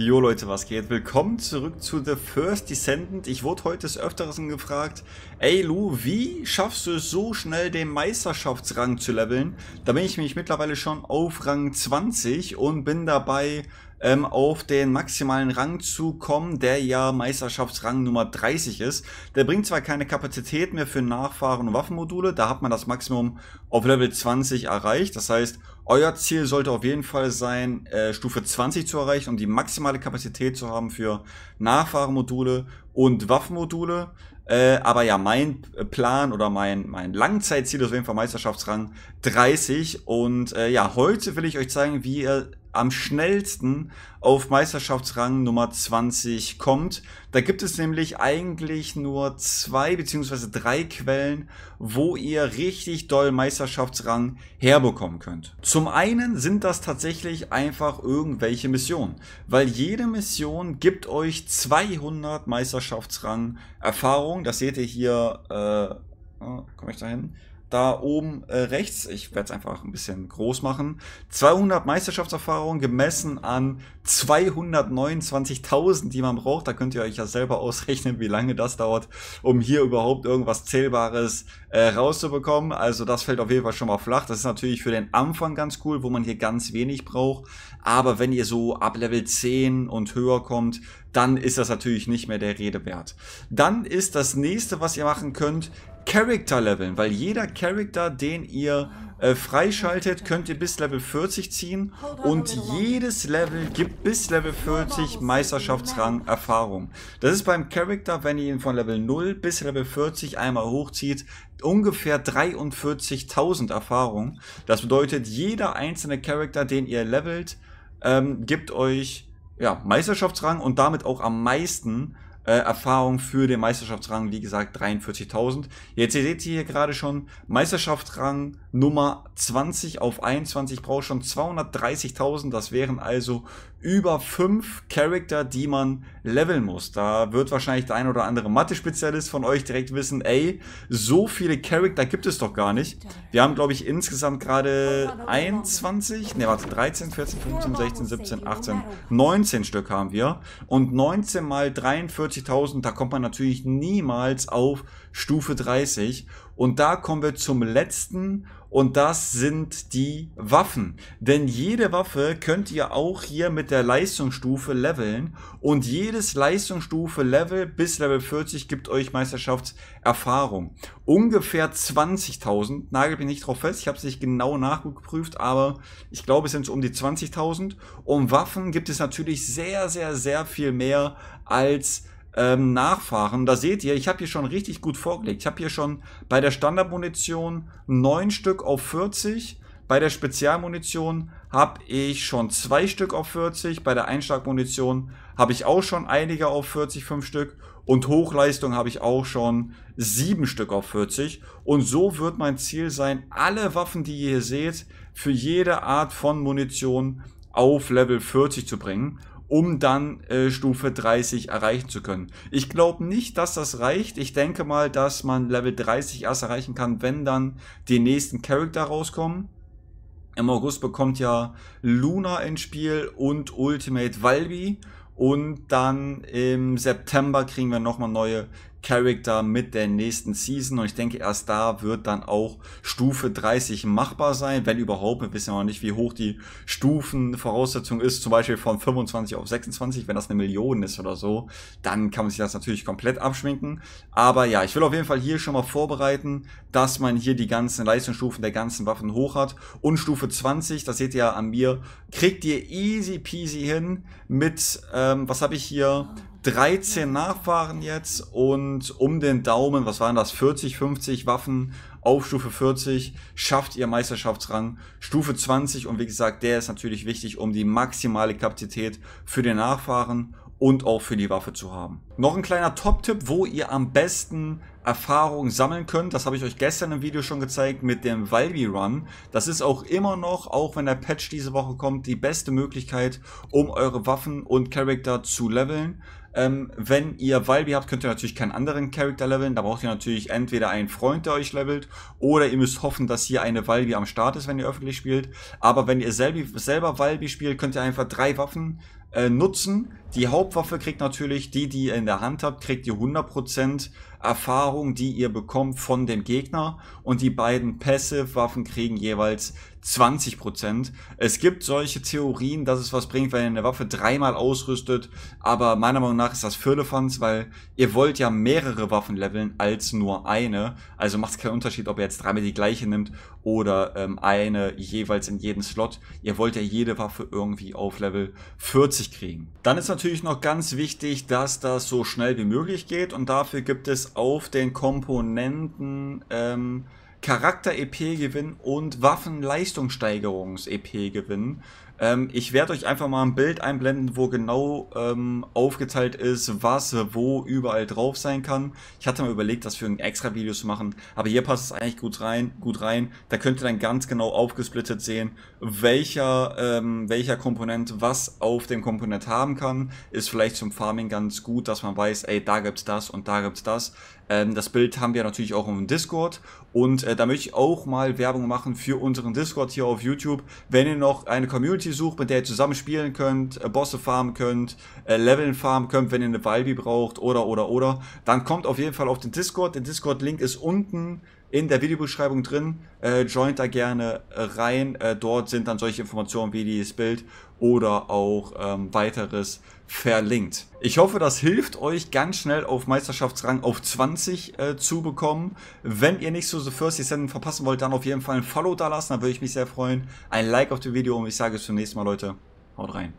Jo Leute, was geht? Willkommen zurück zu The First Descendant. Ich wurde heute des Öfteren gefragt, ey Lu, wie schaffst du es so schnell den Meisterschaftsrang zu leveln? Da bin ich mich mittlerweile schon auf Rang 20 und bin dabei ähm, auf den maximalen Rang zu kommen, der ja Meisterschaftsrang Nummer 30 ist. Der bringt zwar keine Kapazität mehr für Nachfahren und Waffenmodule, da hat man das Maximum auf Level 20 erreicht, das heißt euer Ziel sollte auf jeden Fall sein, äh, Stufe 20 zu erreichen, um die maximale Kapazität zu haben für Nachfahremodule und Waffenmodule. Äh, aber ja, mein Plan oder mein, mein Langzeitziel ist auf jeden Fall Meisterschaftsrang 30. Und äh, ja, heute will ich euch zeigen, wie ihr am schnellsten auf Meisterschaftsrang Nummer 20 kommt. Da gibt es nämlich eigentlich nur zwei beziehungsweise drei Quellen, wo ihr richtig doll Meisterschaftsrang herbekommen könnt. Zum einen sind das tatsächlich einfach irgendwelche Missionen, weil jede Mission gibt euch 200 Meisterschaftsrang Erfahrung. Das seht ihr hier, äh, oh, komme ich da hin? da oben äh, rechts, ich werde es einfach ein bisschen groß machen, 200 Meisterschaftserfahrungen gemessen an 229.000, die man braucht. Da könnt ihr euch ja selber ausrechnen, wie lange das dauert, um hier überhaupt irgendwas Zählbares äh, rauszubekommen. Also das fällt auf jeden Fall schon mal flach. Das ist natürlich für den Anfang ganz cool, wo man hier ganz wenig braucht. Aber wenn ihr so ab Level 10 und höher kommt, dann ist das natürlich nicht mehr der Rede wert. Dann ist das nächste, was ihr machen könnt, Character leveln, weil jeder Character, den ihr äh, freischaltet, könnt ihr bis Level 40 ziehen und jedes Level gibt bis Level 40 Meisterschaftsrang Erfahrung. Das ist beim Character, wenn ihr ihn von Level 0 bis Level 40 einmal hochzieht, ungefähr 43.000 Erfahrung. Das bedeutet, jeder einzelne Character, den ihr levelt, ähm, gibt euch ja, Meisterschaftsrang und damit auch am meisten äh, Erfahrung für den Meisterschaftsrang, wie gesagt, 43.000. Jetzt ihr seht ihr hier gerade schon, Meisterschaftsrang Nummer 20 auf 21 braucht schon 230.000. Das wären also über fünf Charakter, die man leveln muss. Da wird wahrscheinlich der ein oder andere Mathe-Spezialist von euch direkt wissen, ey, so viele Charakter gibt es doch gar nicht. Wir haben, glaube ich, insgesamt gerade 21, ne, warte, 13, 14, 15, 16, 17, 18, 19 Stück haben wir. Und 19 mal 43.000, da kommt man natürlich niemals auf Stufe 30. Und da kommen wir zum letzten und das sind die Waffen. Denn jede Waffe könnt ihr auch hier mit der Leistungsstufe leveln. Und jedes Leistungsstufe Level bis Level 40 gibt euch Meisterschaftserfahrung. Ungefähr 20.000. Nagelt mich nicht drauf fest. Ich habe es nicht genau nachgeprüft. Aber ich glaube, es sind so um die 20.000. Und Waffen gibt es natürlich sehr, sehr, sehr viel mehr als ähm, nachfahren. Da seht ihr, ich habe hier schon richtig gut vorgelegt. Ich habe hier schon bei der Standardmunition 9 Stück auf 40. Bei der Spezialmunition habe ich schon 2 Stück auf 40. Bei der Einschlagmunition habe ich auch schon einige auf 40, 5 Stück. Und Hochleistung habe ich auch schon 7 Stück auf 40. Und so wird mein Ziel sein, alle Waffen, die ihr hier seht, für jede Art von Munition auf Level 40 zu bringen um dann äh, Stufe 30 erreichen zu können. Ich glaube nicht, dass das reicht. Ich denke mal, dass man Level 30 erst erreichen kann, wenn dann die nächsten Charakter rauskommen. Im August bekommt ja Luna ins Spiel und Ultimate Valby. Und dann im September kriegen wir nochmal neue Character mit der nächsten Season. Und ich denke, erst da wird dann auch Stufe 30 machbar sein, wenn überhaupt. Wir wissen ja noch nicht, wie hoch die Stufenvoraussetzung ist, zum Beispiel von 25 auf 26, wenn das eine Million ist oder so, dann kann man sich das natürlich komplett abschminken. Aber ja, ich will auf jeden Fall hier schon mal vorbereiten, dass man hier die ganzen Leistungsstufen der ganzen Waffen hoch hat. Und Stufe 20, das seht ihr ja an mir, kriegt ihr easy peasy hin mit, ähm, was habe ich hier? 13 Nachfahren jetzt und um den Daumen, was waren das, 40, 50 Waffen auf Stufe 40, schafft ihr Meisterschaftsrang Stufe 20 und wie gesagt, der ist natürlich wichtig, um die maximale Kapazität für den Nachfahren und auch für die Waffe zu haben. Noch ein kleiner Top-Tipp, wo ihr am besten Erfahrungen sammeln könnt. Das habe ich euch gestern im Video schon gezeigt mit dem Valby Run. Das ist auch immer noch, auch wenn der Patch diese Woche kommt, die beste Möglichkeit, um eure Waffen und Charakter zu leveln. Ähm, wenn ihr Valby habt, könnt ihr natürlich keinen anderen Charakter leveln. Da braucht ihr natürlich entweder einen Freund, der euch levelt, oder ihr müsst hoffen, dass hier eine Valby am Start ist, wenn ihr öffentlich spielt. Aber wenn ihr selbi, selber Valby spielt, könnt ihr einfach drei Waffen äh, nutzen. Die Hauptwaffe kriegt natürlich, die, die ihr in der Hand habt, kriegt ihr 100% Erfahrung, die ihr bekommt von dem Gegner. Und die beiden Passive-Waffen kriegen jeweils 20%. Es gibt solche Theorien, dass es was bringt, wenn ihr eine Waffe dreimal ausrüstet. Aber meiner Meinung nach nach ist das Firlefanz, weil ihr wollt ja mehrere Waffen leveln als nur eine. Also macht es keinen Unterschied, ob ihr jetzt dreimal die gleiche nimmt oder ähm, eine jeweils in jeden Slot. Ihr wollt ja jede Waffe irgendwie auf Level 40 kriegen. Dann ist natürlich noch ganz wichtig, dass das so schnell wie möglich geht und dafür gibt es auf den Komponenten ähm, Charakter-EP gewinnen und Waffenleistungssteigerungs-EP gewinnen. Ähm, ich werde euch einfach mal ein Bild einblenden, wo genau ähm, aufgeteilt ist, was wo überall drauf sein kann. Ich hatte mal überlegt, das für ein extra Video zu machen, aber hier passt es eigentlich gut rein. Gut rein. Da könnt ihr dann ganz genau aufgesplittet sehen, welcher, ähm, welcher Komponent was auf dem Komponent haben kann. Ist vielleicht zum Farming ganz gut, dass man weiß, ey, da gibt's das und da gibt's das. Ähm, das Bild haben wir natürlich auch im Discord. Und äh, da möchte ich auch mal Werbung machen für unseren Discord hier auf YouTube. Wenn ihr noch eine Community sucht, mit der ihr zusammen spielen könnt, äh, Bosse farmen könnt, äh, Leveln farmen könnt, wenn ihr eine Valby braucht oder oder oder, dann kommt auf jeden Fall auf den Discord. Der Discord-Link ist unten in der Videobeschreibung drin. Äh, joint da gerne äh, rein. Äh, dort sind dann solche Informationen wie dieses Bild oder auch ähm, weiteres verlinkt. Ich hoffe, das hilft euch ganz schnell auf Meisterschaftsrang auf 20 äh, zu bekommen. Wenn ihr nicht so The First Season verpassen wollt, dann auf jeden Fall ein Follow da lassen. Da würde ich mich sehr freuen. Ein Like auf dem Video und ich sage es zum nächsten Mal, Leute. Haut rein.